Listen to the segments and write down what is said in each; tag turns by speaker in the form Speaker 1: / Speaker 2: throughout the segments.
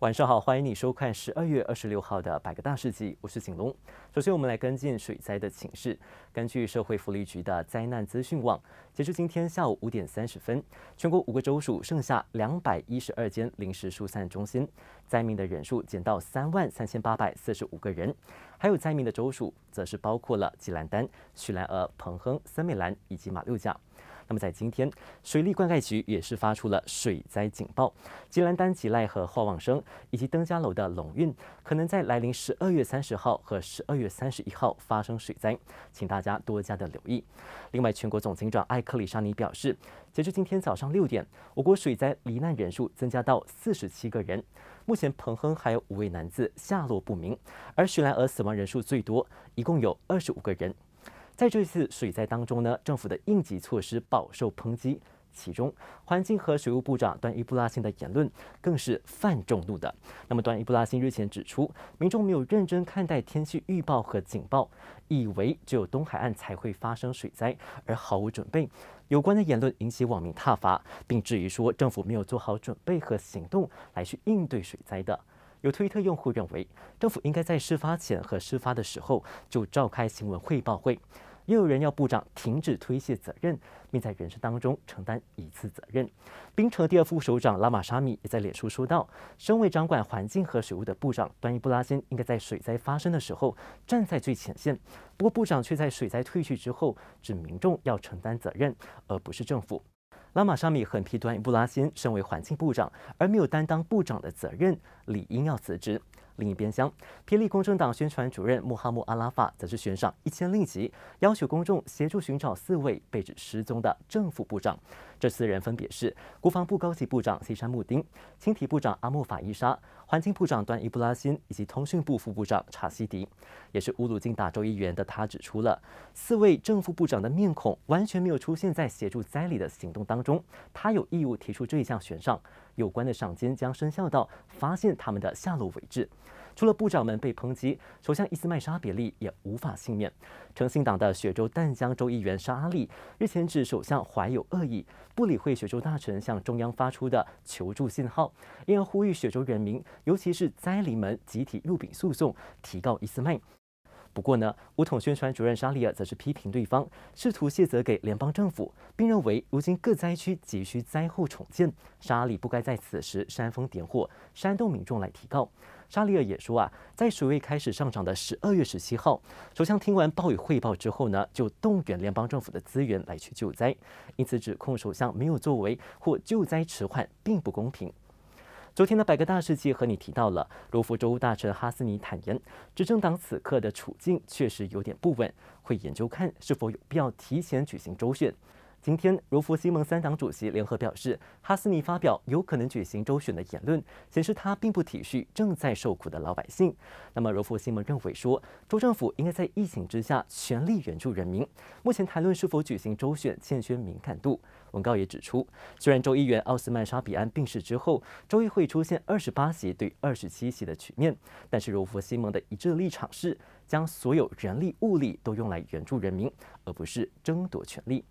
Speaker 1: 晚上好，欢迎你收看十二月二十六号的《百个大世纪》，我是景龙。首先，我们来跟进水灾的请示。根据社会福利局的灾难资讯网，截至今天下午五点三十分，全国五个州属剩下两百一十二间临时疏散中心，灾民的人数减到三万三千八百四十五个人。还有灾民的州属，则是包括了吉兰丹、许兰娥、彭亨、森美兰以及马六甲。那么在今天，水利灌溉局也是发出了水灾警报，吉兰丹吉赖和华望生以及登嘉楼的龙运可能在来临十二月三十号和十二月三十一号发生水灾，请大家多加的留意。另外，全国总警长艾克里沙尼表示，截至今天早上六点，我国水灾罹难人数增加到四十七个人，目前彭亨还有五位男子下落不明，而雪兰莪死亡人数最多，一共有二十五个人。在这次水灾当中呢，政府的应急措施饱受抨击，其中环境和水务部长段伊布拉辛的言论更是泛众怒的。那么，段伊布拉辛日前指出，民众没有认真看待天气预报和警报，以为只有东海岸才会发生水灾而毫无准备。有关的言论引起网民挞伐，并质疑说政府没有做好准备和行动来去应对水灾的。有推特用户认为，政府应该在事发前和事发的时候就召开新闻汇报会。又有人要部长停止推卸责任，并在人生当中承担一次责任。槟城第二副首长拉玛沙米也在脸书说道，身为掌管环境和水务的部长端尼布拉辛应该在水灾发生的时候站在最前线，不过部长却在水灾退去之后指民众要承担责任，而不是政府。拉玛沙米很批段布拉辛，身为环境部长而没有担当部长的责任，理应要辞职。另一边厢，霹雳公正党宣传主任穆哈默阿拉法则是悬赏一千令吉，要求公众协助寻找四位被指失踪的政府部长。这四人分别是国防部高级部长西山木丁、青体部长阿莫法伊沙、环境部长端伊布拉辛以及通讯部副部长查西迪。也是乌鲁金达州议员的他指出，了四位政府部长的面孔完全没有出现在协助灾里的行动当中。他有义务提出这一项悬赏。有关的赏金将生效到发现他们的下落为止。除了部长们被抨击，首相伊斯麦沙比利也无法幸免。诚信党的雪州淡江州议员沙阿里日前指首相怀有恶意，不理会雪州大臣向中央发出的求助信号，因而呼吁雪州人民，尤其是灾民们集体入禀诉讼，提告伊斯麦。不过呢，五统宣传主任沙利尔则是批评对方试图卸责给联邦政府，并认为如今各灾区急需灾后重建，沙里不该在此时煽风点火，煽动民众来提告。沙里尔也说啊，在水位开始上涨的十二月十七号，首相听完暴雨汇报之后呢，就动员联邦政府的资源来去救灾，因此指控首相没有作为或救灾迟缓，并不公平。昨天的百个大事记和你提到了，卢浮州大臣哈斯尼坦言，执政党此刻的处境确实有点不稳，会研究看是否有必要提前举行州选。今天，柔佛西蒙三党主席联合表示，哈斯尼发表有可能举行周选的言论，显示他并不体恤正在受苦的老百姓。那么，柔佛西蒙认为说，州政府应该在疫情之下全力援助人民。目前谈论是否举行周选欠缺敏感度。文告也指出，虽然州议员奥斯曼沙比安病逝之后，州议会出现二十八席对二十七席的局面，但是柔佛西蒙的一致立场是，将所有人力物力都用来援助人民，而不是争夺权力。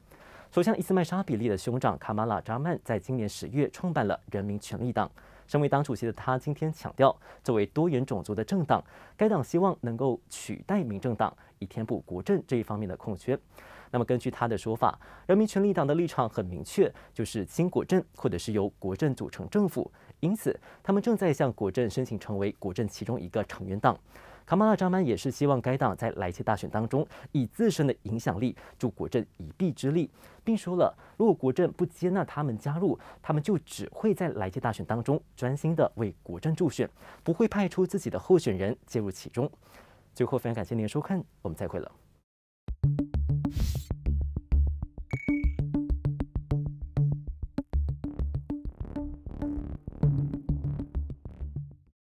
Speaker 1: 首相伊斯麦沙比利的兄长卡马拉扎曼在今年十月创办了人民权力党。身为党主席的他今天强调，作为多元种族的政党，该党希望能够取代民政党以填补国政这一方面的空缺。那么根据他的说法，人民权力党的立场很明确，就是新国政或者是由国政组成政府，因此他们正在向国政申请成为国政其中一个成员党。卡马拉·扎曼也是希望该党在来届大选当中以自身的影响力助国政一臂之力，并说了，如果国政不接纳他们加入，他们就只会在来届大选当中专心的为国政助选，不会派出自己的候选人介入其中。最后，非常感谢您的收看，我们再会了。